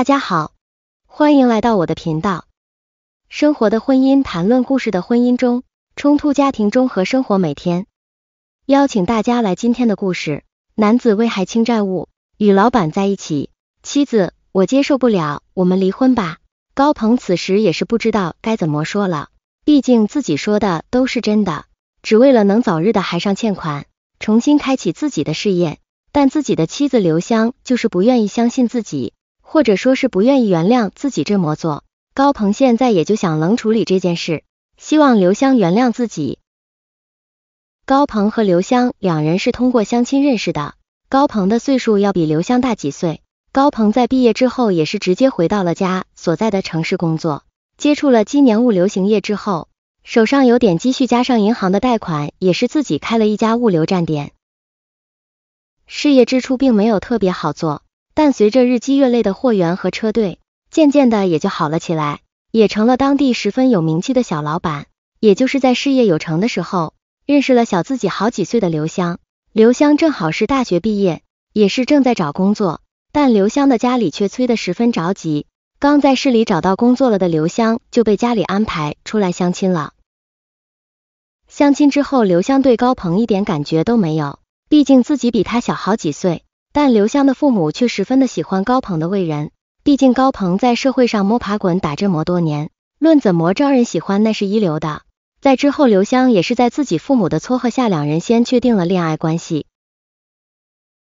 大家好，欢迎来到我的频道。生活的婚姻，谈论故事的婚姻中，冲突家庭中和生活每天。邀请大家来今天的故事。男子为还清债务，与老板在一起，妻子，我接受不了，我们离婚吧。高鹏此时也是不知道该怎么说了，毕竟自己说的都是真的，只为了能早日的还上欠款，重新开启自己的事业。但自己的妻子刘香就是不愿意相信自己。或者说是不愿意原谅自己这么做，高鹏现在也就想冷处理这件事，希望刘香原谅自己。高鹏和刘香两人是通过相亲认识的，高鹏的岁数要比刘香大几岁。高鹏在毕业之后也是直接回到了家所在的城市工作，接触了今年物流行业之后，手上有点积蓄，加上银行的贷款，也是自己开了一家物流站点。事业之初并没有特别好做。但随着日积月累的货源和车队，渐渐的也就好了起来，也成了当地十分有名气的小老板。也就是在事业有成的时候，认识了小自己好几岁的刘香。刘香正好是大学毕业，也是正在找工作，但刘香的家里却催得十分着急。刚在市里找到工作了的刘香，就被家里安排出来相亲了。相亲之后，刘香对高鹏一点感觉都没有，毕竟自己比他小好几岁。但刘湘的父母却十分的喜欢高鹏的为人，毕竟高鹏在社会上摸爬滚打这么多年，论怎么招人喜欢，那是一流的。在之后，刘湘也是在自己父母的撮合下，两人先确定了恋爱关系。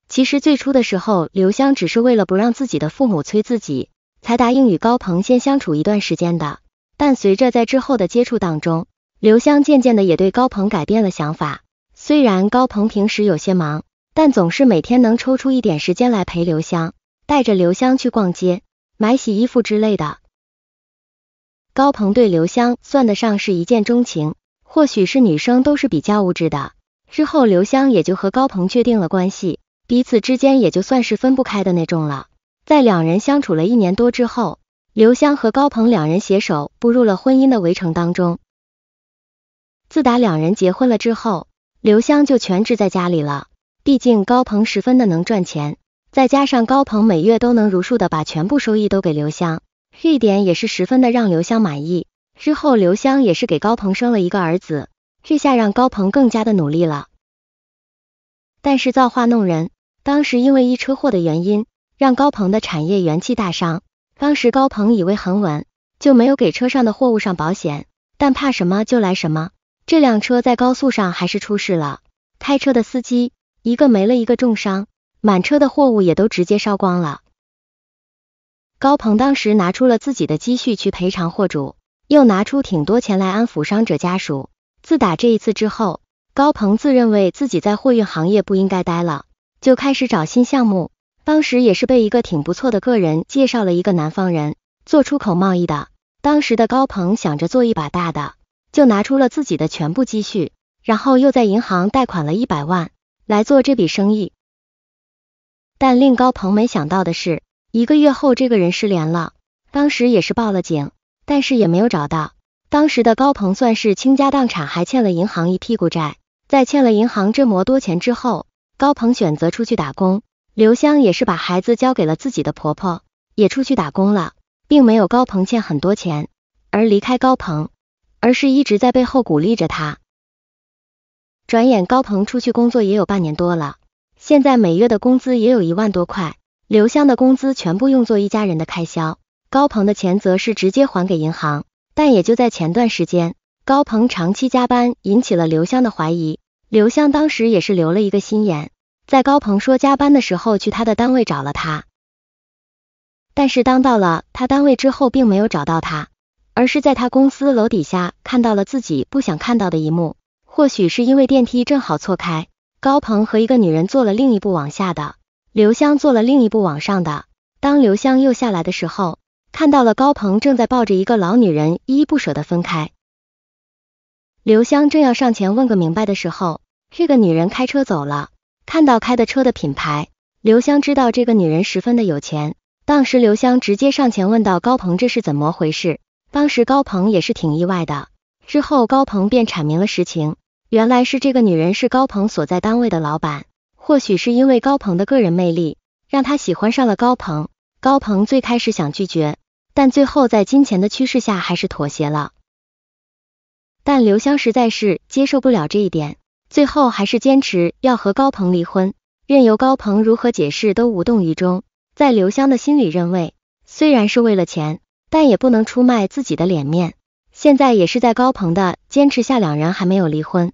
其实最初的时候，刘湘只是为了不让自己的父母催自己，才答应与高鹏先相处一段时间的。但随着在之后的接触当中，刘湘渐渐的也对高鹏改变了想法。虽然高鹏平时有些忙。但总是每天能抽出一点时间来陪刘香，带着刘香去逛街、买洗衣服之类的。高鹏对刘香算得上是一见钟情，或许是女生都是比较物质的，之后刘香也就和高鹏确定了关系，彼此之间也就算是分不开的那种了。在两人相处了一年多之后，刘香和高鹏两人携手步入了婚姻的围城当中。自打两人结婚了之后，刘香就全职在家里了。毕竟高鹏十分的能赚钱，再加上高鹏每月都能如数的把全部收益都给刘香，这一点也是十分的让刘香满意。之后刘香也是给高鹏生了一个儿子，这下让高鹏更加的努力了。但是造化弄人，当时因为一车祸的原因，让高鹏的产业元气大伤。当时高鹏以为很稳，就没有给车上的货物上保险，但怕什么就来什么，这辆车在高速上还是出事了，开车的司机。一个没了一个重伤，满车的货物也都直接烧光了。高鹏当时拿出了自己的积蓄去赔偿货主，又拿出挺多钱来安抚伤者家属。自打这一次之后，高鹏自认为自己在货运行业不应该待了，就开始找新项目。当时也是被一个挺不错的个人介绍了一个南方人做出口贸易的。当时的高鹏想着做一把大的，就拿出了自己的全部积蓄，然后又在银行贷款了一百万。来做这笔生意，但令高鹏没想到的是，一个月后这个人失联了。当时也是报了警，但是也没有找到。当时的高鹏算是倾家荡产，还欠了银行一屁股债。在欠了银行这么多钱之后，高鹏选择出去打工。刘香也是把孩子交给了自己的婆婆，也出去打工了，并没有高鹏欠很多钱，而离开高鹏，而是一直在背后鼓励着他。转眼高鹏出去工作也有半年多了，现在每月的工资也有一万多块。刘香的工资全部用作一家人的开销，高鹏的钱则是直接还给银行。但也就在前段时间，高鹏长期加班引起了刘香的怀疑。刘香当时也是留了一个心眼，在高鹏说加班的时候去他的单位找了他，但是当到了他单位之后，并没有找到他，而是在他公司楼底下看到了自己不想看到的一幕。或许是因为电梯正好错开，高鹏和一个女人坐了另一部往下的，刘香坐了另一部往上的。当刘香又下来的时候，看到了高鹏正在抱着一个老女人，依依不舍的分开。刘香正要上前问个明白的时候，这个女人开车走了。看到开的车的品牌，刘香知道这个女人十分的有钱。当时刘香直接上前问道：“高鹏这是怎么回事？当时高鹏也是挺意外的。之后高鹏便阐明了实情。原来是这个女人是高鹏所在单位的老板，或许是因为高鹏的个人魅力，让她喜欢上了高鹏。高鹏最开始想拒绝，但最后在金钱的趋势下还是妥协了。但刘香实在是接受不了这一点，最后还是坚持要和高鹏离婚，任由高鹏如何解释都无动于衷。在刘香的心里认为，虽然是为了钱，但也不能出卖自己的脸面。现在也是在高鹏的坚持下，两人还没有离婚。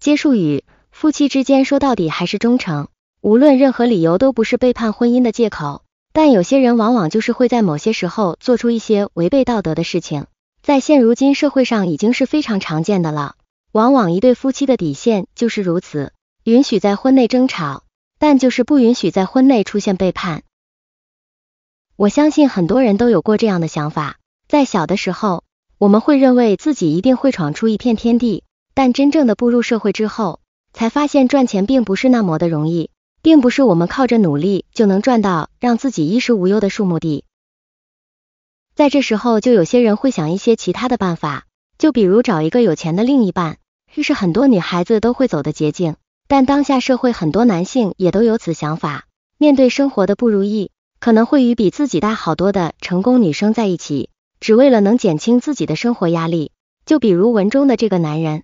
接束语，夫妻之间说到底还是忠诚，无论任何理由都不是背叛婚姻的借口。但有些人往往就是会在某些时候做出一些违背道德的事情，在现如今社会上已经是非常常见的了。往往一对夫妻的底线就是如此，允许在婚内争吵，但就是不允许在婚内出现背叛。我相信很多人都有过这样的想法，在小的时候，我们会认为自己一定会闯出一片天地。但真正的步入社会之后，才发现赚钱并不是那么的容易，并不是我们靠着努力就能赚到让自己衣食无忧的树木的。在这时候，就有些人会想一些其他的办法，就比如找一个有钱的另一半，这是很多女孩子都会走的捷径。但当下社会很多男性也都有此想法，面对生活的不如意，可能会与比自己大好多的成功女生在一起，只为了能减轻自己的生活压力。就比如文中的这个男人。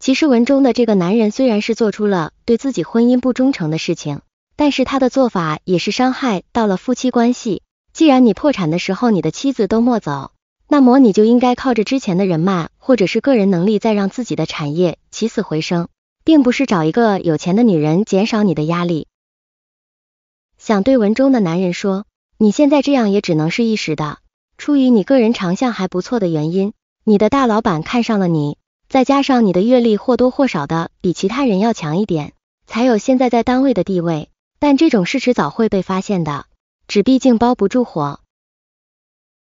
其实文中的这个男人虽然是做出了对自己婚姻不忠诚的事情，但是他的做法也是伤害到了夫妻关系。既然你破产的时候你的妻子都没走，那么你就应该靠着之前的人脉或者是个人能力，再让自己的产业起死回生，并不是找一个有钱的女人减少你的压力。想对文中的男人说，你现在这样也只能是一时的，出于你个人长相还不错的原因，你的大老板看上了你。再加上你的阅历或多或少的比其他人要强一点，才有现在在单位的地位。但这种事迟早会被发现的，纸毕竟包不住火。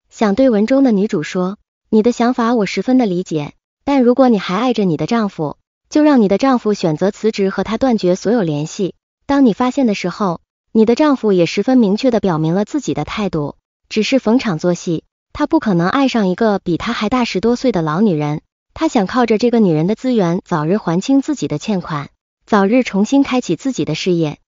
想对文中的女主说，你的想法我十分的理解，但如果你还爱着你的丈夫，就让你的丈夫选择辞职和他断绝所有联系。当你发现的时候，你的丈夫也十分明确的表明了自己的态度，只是逢场作戏，他不可能爱上一个比他还大十多岁的老女人。他想靠着这个女人的资源，早日还清自己的欠款，早日重新开启自己的事业。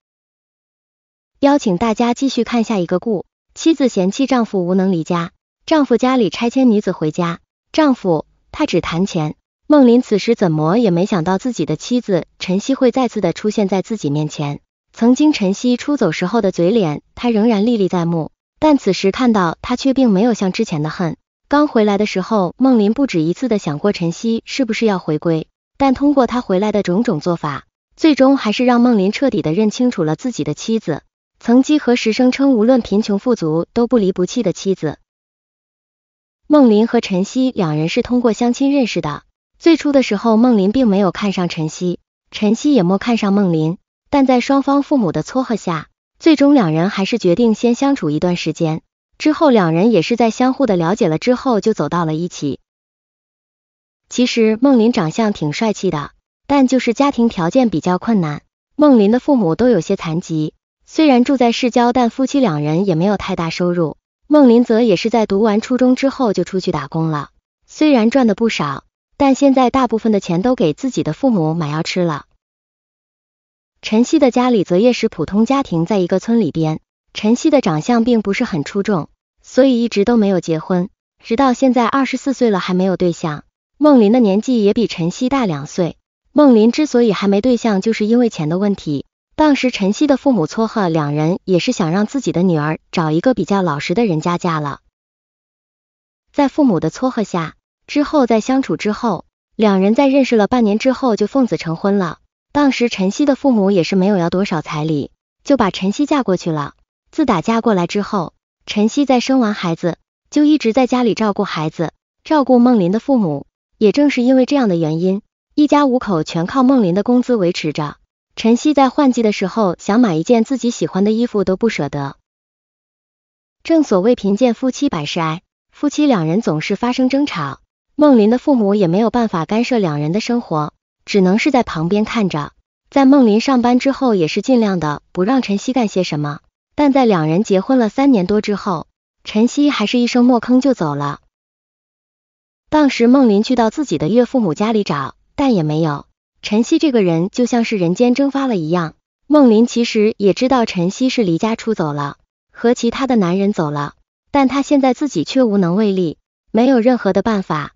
邀请大家继续看下一个故。妻子嫌弃丈夫无能离家，丈夫家里拆迁女子回家，丈夫他只谈钱。孟林此时怎么也没想到自己的妻子陈曦会再次的出现在自己面前。曾经陈曦出走时候的嘴脸，他仍然历历在目，但此时看到他却并没有像之前的恨。刚回来的时候，梦林不止一次的想过陈曦是不是要回归，但通过他回来的种种做法，最终还是让梦林彻底的认清楚了自己的妻子，曾几何时声称无论贫穷富足都不离不弃的妻子。梦林和陈曦两人是通过相亲认识的，最初的时候梦林并没有看上陈曦，陈曦也莫看上梦林，但在双方父母的撮合下，最终两人还是决定先相处一段时间。之后两人也是在相互的了解了之后就走到了一起。其实孟林长相挺帅气的，但就是家庭条件比较困难，孟林的父母都有些残疾，虽然住在市郊，但夫妻两人也没有太大收入。孟林则也是在读完初中之后就出去打工了，虽然赚的不少，但现在大部分的钱都给自己的父母买药吃了。晨曦的家里则也是普通家庭，在一个村里边。晨曦的长相并不是很出众，所以一直都没有结婚，直到现在二十四岁了还没有对象。梦林的年纪也比晨曦大两岁，梦林之所以还没对象，就是因为钱的问题。当时晨曦的父母撮合两人，也是想让自己的女儿找一个比较老实的人家嫁了。在父母的撮合下，之后在相处之后，两人在认识了半年之后就奉子成婚了。当时晨曦的父母也是没有要多少彩礼，就把晨曦嫁过去了。自打架过来之后，晨曦在生完孩子就一直在家里照顾孩子，照顾梦林的父母。也正是因为这样的原因，一家五口全靠梦林的工资维持着。晨曦在换季的时候想买一件自己喜欢的衣服都不舍得。正所谓贫贱夫妻百事哀，夫妻两人总是发生争吵，梦林的父母也没有办法干涉两人的生活，只能是在旁边看着。在梦林上班之后，也是尽量的不让晨曦干些什么。但在两人结婚了三年多之后，陈曦还是一声莫吭就走了。当时孟林去到自己的岳父母家里找，但也没有陈曦这个人，就像是人间蒸发了一样。孟林其实也知道陈曦是离家出走了，和其他的男人走了，但他现在自己却无能为力，没有任何的办法。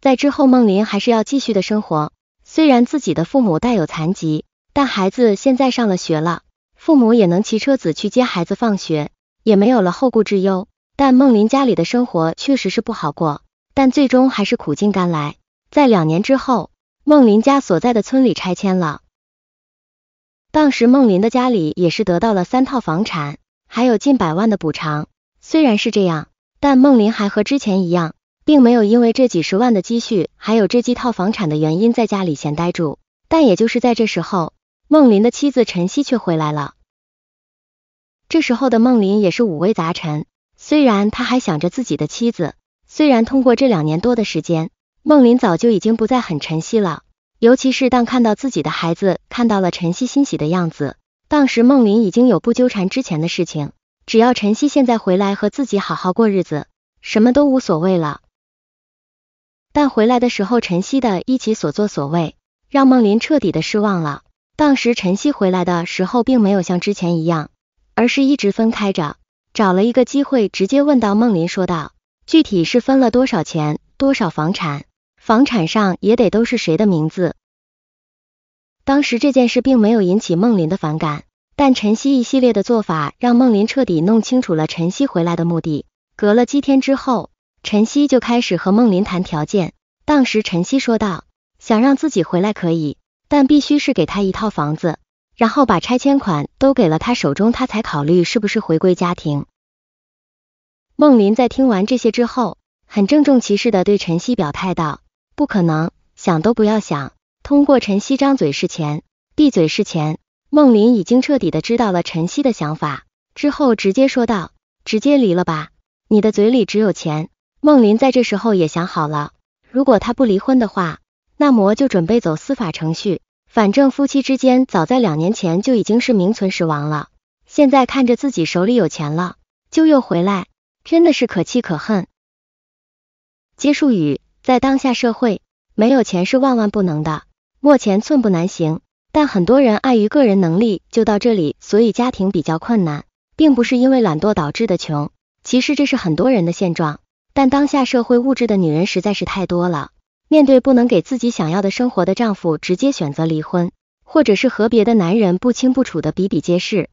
在之后，孟林还是要继续的生活，虽然自己的父母带有残疾，但孩子现在上了学了。父母也能骑车子去接孩子放学，也没有了后顾之忧。但梦林家里的生活确实是不好过，但最终还是苦尽甘来。在两年之后，梦林家所在的村里拆迁了，当时梦林的家里也是得到了三套房产，还有近百万的补偿。虽然是这样，但梦林还和之前一样，并没有因为这几十万的积蓄，还有这几套房产的原因在家里闲呆住。但也就是在这时候，梦林的妻子陈曦却回来了。这时候的梦林也是五味杂陈，虽然他还想着自己的妻子，虽然通过这两年多的时间，梦林早就已经不再恨晨曦了，尤其是当看到自己的孩子看到了晨曦欣喜的样子，当时梦林已经有不纠缠之前的事情，只要晨曦现在回来和自己好好过日子，什么都无所谓了。但回来的时候晨曦的一起所作所为，让梦林彻底的失望了。当时晨曦回来的时候，并没有像之前一样。而是一直分开着，找了一个机会直接问到孟林，说道：“具体是分了多少钱，多少房产，房产上也得都是谁的名字。”当时这件事并没有引起孟林的反感，但晨曦一系列的做法让孟林彻底弄清楚了晨曦回来的目的。隔了几天之后，晨曦就开始和孟林谈条件。当时晨曦说道：“想让自己回来可以，但必须是给他一套房子。”然后把拆迁款都给了他手中，他才考虑是不是回归家庭。孟林在听完这些之后，很郑重其事的对陈曦表态道：“不可能，想都不要想。”通过陈曦张嘴是钱，闭嘴是钱，孟林已经彻底的知道了陈曦的想法，之后直接说道：“直接离了吧，你的嘴里只有钱。”孟林在这时候也想好了，如果他不离婚的话，那么就准备走司法程序。反正夫妻之间，早在两年前就已经是名存实亡了。现在看着自己手里有钱了，就又回来，真的是可气可恨。接束语，在当下社会，没有钱是万万不能的，没钱寸步难行。但很多人碍于个人能力，就到这里，所以家庭比较困难，并不是因为懒惰导致的穷，其实这是很多人的现状。但当下社会物质的女人实在是太多了。面对不能给自己想要的生活的丈夫，直接选择离婚，或者是和别的男人不清不楚的比比皆是。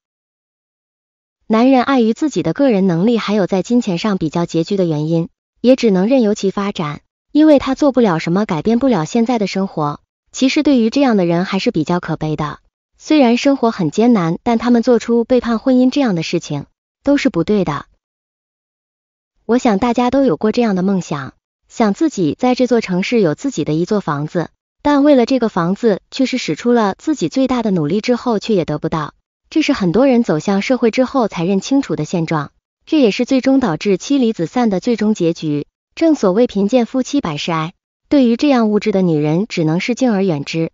男人碍于自己的个人能力，还有在金钱上比较拮据的原因，也只能任由其发展，因为他做不了什么，改变不了现在的生活。其实对于这样的人还是比较可悲的，虽然生活很艰难，但他们做出背叛婚姻这样的事情都是不对的。我想大家都有过这样的梦想。想自己在这座城市有自己的一座房子，但为了这个房子却是使出了自己最大的努力之后却也得不到，这是很多人走向社会之后才认清楚的现状，这也是最终导致妻离子散的最终结局。正所谓贫贱夫妻百事哀，对于这样物质的女人，只能是敬而远之。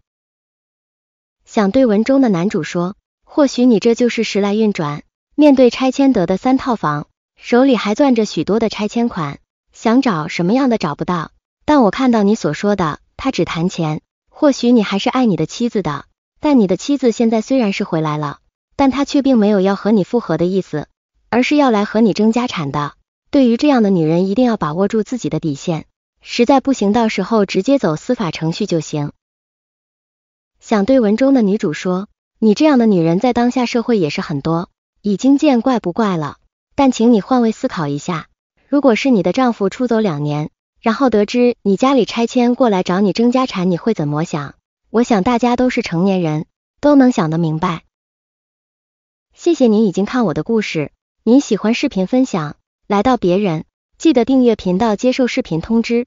想对文中的男主说，或许你这就是时来运转，面对拆迁得的三套房，手里还攥着许多的拆迁款。想找什么样的找不到，但我看到你所说的，他只谈钱。或许你还是爱你的妻子的，但你的妻子现在虽然是回来了，但她却并没有要和你复合的意思，而是要来和你争家产的。对于这样的女人，一定要把握住自己的底线，实在不行，到时候直接走司法程序就行。想对文中的女主说，你这样的女人在当下社会也是很多，已经见怪不怪了。但请你换位思考一下。如果是你的丈夫出走两年，然后得知你家里拆迁过来找你争家产，你会怎么想？我想大家都是成年人，都能想得明白。谢谢您已经看我的故事，您喜欢视频分享，来到别人记得订阅频道，接受视频通知。